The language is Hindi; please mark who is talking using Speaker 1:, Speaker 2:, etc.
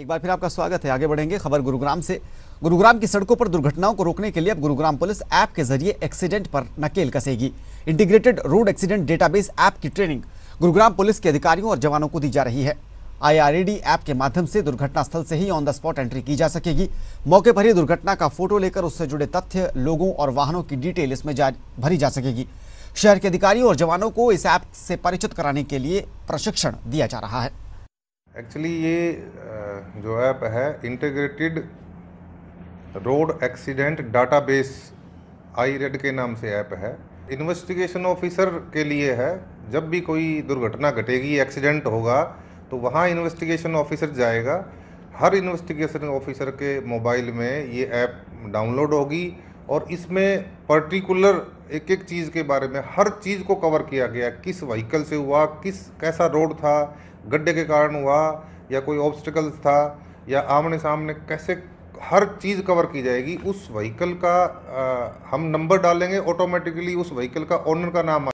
Speaker 1: एक बार फिर आपका स्वागत है आगे बढ़ेंगे खबर गुरुग्राम से गुरुग्राम की सड़कों पर दुर्घटनाओं को रोकने के लिए अब गुरुग्राम पुलिस ऐप के जरिए एक्सीडेंट पर नकेल कसेगी integrated road accident database app की ट्रेनिंग गुरुग्राम पुलिस के अधिकारियों और जवानों को दी जा रही है आईआरईडी ऐप के माध्यम से दुर्घटना स्थल से ही ऑन द स्पॉट एंट्री की जा सकेगी मौके पर ही दुर्घटना का फोटो लेकर उससे जुड़े तथ्य लोगों और वाहनों की डिटेल इसमें भरी जा सकेगी शहर के अधिकारियों और जवानों को इस ऐप से परिचित कराने के लिए प्रशिक्षण दिया जा रहा है
Speaker 2: एक्चुअली ये जो ऐप है integrated road accident database iRAD के नाम से ऐप है इन्वेस्टिगेशन ऑफिसर के लिए है जब भी कोई दुर्घटना घटेगी एक्सीडेंट होगा तो वहाँ इन्वेस्टिगेशन ऑफिसर जाएगा हर इन्वेस्टिगेशन ऑफिसर के मोबाइल में ये ऐप डाउनलोड होगी और इसमें पर्टिकुलर एक एक चीज़ के बारे में हर चीज़ को कवर किया गया किस व्हीकल से हुआ किस कैसा रोड था गड्ढे के कारण हुआ या कोई ऑब्स्टिकल्स था या आमने सामने कैसे हर चीज़ कवर की जाएगी उस व्हीकल का आ, हम नंबर डालेंगे ऑटोमेटिकली उस व्हीकल का ओनर का नाम